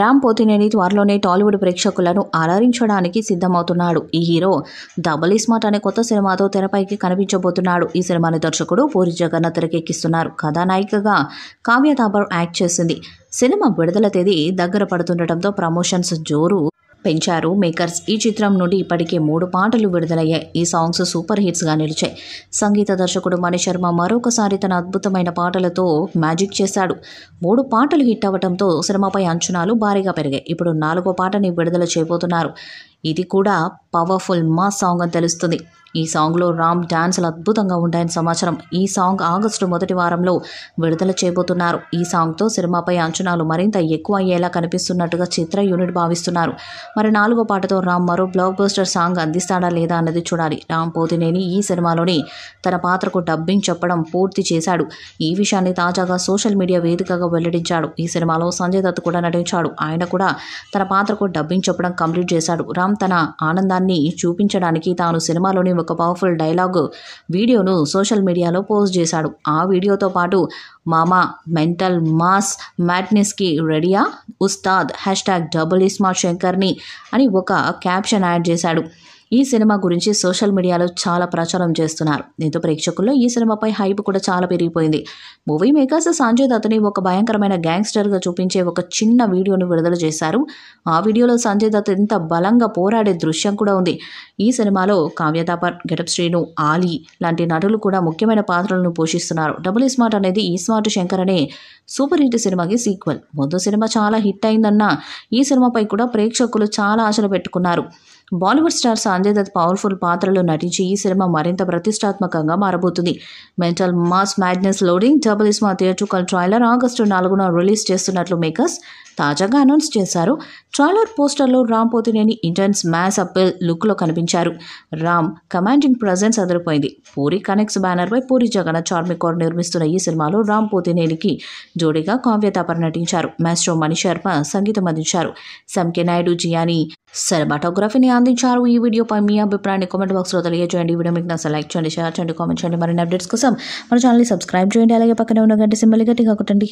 రామ్ పోతినేని త్వరలోనే టాలీవుడ్ ప్రేక్షకులను అలరించడానికి సిద్ధమవుతున్నాడు ఈ హీరో డబుల్ ఇస్మార్ట్ అనే కొత్త సినిమాతో తెరపైకి కనిపించబోతున్నాడు ఈ సినిమాని దర్శకుడు పూరి జగన్నాథ్ తెరకెక్కిస్తున్నారు కథానాయికగా కావ్య తాబర్ యాక్ట్ చేసింది సినిమా విడుదల తేదీ దగ్గర పడుతుండటంతో ప్రమోషన్స్ జోరు పెంచారు మేకర్స్ ఈ చిత్రం నుండి ఇప్పటికే మూడు పాటలు విడుదలయ్యాయి ఈ సాంగ్స్ సూపర్ హిట్స్గా నిలిచాయి సంగీత దర్శకుడు మణిశర్మ మరొకసారి తన అద్భుతమైన పాటలతో మ్యాజిక్ చేశాడు మూడు పాటలు హిట్ అవ్వడంతో సినిమాపై అంచనాలు భారీగా పెరిగాయి ఇప్పుడు నాలుగో పాటని విడుదల చేయబోతున్నారు ఇది కూడా పవర్ఫుల్ మాస్ సాంగ్ అని తెలుస్తుంది ఈ సాంగ్లో రామ్ డాన్సులు అద్భుతంగా ఉంటాయని సమాచారం ఈ సాంగ్ ఆగస్టు మొదటి వారంలో విడుదల చేయబోతున్నారు ఈ సాంగ్తో సినిమాపై అంచనాలు మరింత ఎక్కువ అయ్యేలా కనిపిస్తున్నట్టుగా చిత్ర యూనిట్ భావిస్తున్నారు మరి నాలుగో పాటతో రామ్ మరో బ్లాక్ బస్టర్ సాంగ్ అందిస్తాడా లేదా అన్నది చూడాలి రామ్ పోతినేని ఈ సినిమాలోని తన పాత్రకు డబ్బింగ్ చెప్పడం పూర్తి చేశాడు ఈ విషయాన్ని తాజాగా సోషల్ మీడియా వేదికగా వెల్లడించాడు ఈ సినిమాలో సంజయ్ దత్ కూడా నటించాడు ఆయన కూడా తన పాత్రకు డబ్బింగ్ చెప్పడం కంప్లీట్ చేశాడు రామ్ తన ఆనందాన్ని విధానాన్ని చూపించడానికి తాను సినిమాలోని ఒక పవర్ఫుల్ డైలాగ్ వీడియోను సోషల్ మీడియాలో పోస్ట్ చేశాడు ఆ వీడియోతో పాటు మామా మెంటల్ మాస్ మ్యాట్నెస్కి రెడీయా Ustaad hashtag double iSmart శంకర్ని అని ఒక క్యాప్షన్ యాడ్ చేశాడు ఈ సినిమా గురించి సోషల్ మీడియాలో చాలా ప్రచారం చేస్తున్నారు దీంతో ప్రేక్షకుల్లో ఈ సినిమాపై హైప్ కూడా చాలా పెరిగిపోయింది మూవీ మేకర్స్ సంజయ్ దత్తుని ఒక భయంకరమైన గ్యాంగ్స్టర్గా చూపించే ఒక చిన్న వీడియోను విడుదల చేశారు ఆ వీడియోలో సంజయ్ దత్ ఎంత బలంగా పోరాడే దృశ్యం కూడా ఉంది ఈ సినిమాలో కావ్యతాపర్ గెటప్ శ్రీను ఆలీ లాంటి నటులు కూడా ముఖ్యమైన పాత్రలను పోషిస్తున్నారు డబుల్ స్మార్ట్ అనేది ఈ స్మార్ట్ శంకర్ అనే సూపర్ హిట్ సినిమాకి సీక్వెల్ ముందు సినిమా చాలా హిట్ అయిందన్న ఈ సినిమాపై కూడా ప్రేక్షకులు చాలా ఆశలు పెట్టుకున్నారు Bollywood star Sanjay Dutt powerful పాత్రలో నటించి ఈ సినిమా మరింత ప్రతిష్టాత్మకంగా మారబోతుంది mental mass madness loading double iSmart theatrical trailer August నాలుగున రిలీజ్ చేస్తున్నట్లు మేకర్స్ తాజాగా అనౌన్స్ చేశారు ట్రైలర్ పోస్టర్లో Ram Pothineni intense mass appeal లుక్లో కనిపించారు రామ్ కమాండింగ్ ప్రజెన్స్ అదిరిపోయింది పూరి కనెక్ట్స్ బ్యానర్పై పూరి జగన్ చార్మికోర్ నిర్మిస్తున్న ఈ సినిమాలో రామ్ పోతినేనికి జోడీగా కావ్యతాపర్ నటించారు మ్యాస్ట్రో మణిశర్మ శర్మ సంగీతం అందించారు సంకే నాయుడు జియానీ సెరబాటోగ్రఫీని అందించారు ఈ వీడియోపై మీ అభిప్రాయాన్ని కామెంట్ బాక్స్లో తెలియజేయండి ఈ వీడియో మీకు నచ్చిన లైక్ చేయండి షేర్ చేయండి కామెంట్ చేయండి మరిన్ని అప్డేట్స్ కోసం మన ఛానల్ని సబ్స్క్రైబ్ చేయండి అలాగే పక్కనే ఉన్న గంట సింబల్ గట్టిగా కొట్టండి